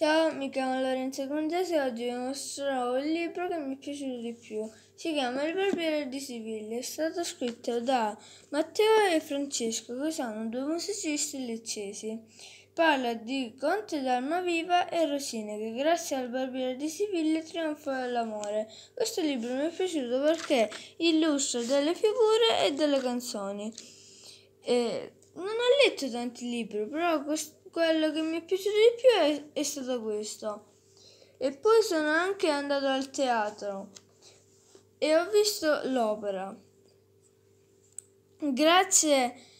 Ciao, mi chiamo Lorenzo Condese e oggi vi mostrerò il libro che mi è piaciuto di più. Si chiama Il barbiere di Siviglia, è stato scritto da Matteo e Francesco, che sono due musicisti leccesi. Parla di Conte d'Alma e Rosine, che grazie al barbiere di Siviglia trionfa l'amore. Questo libro mi è piaciuto perché illustra delle figure e delle canzoni. E letto tanti libri, però questo, quello che mi è piaciuto di più è, è stato questo. E poi sono anche andato al teatro e ho visto l'opera. Grazie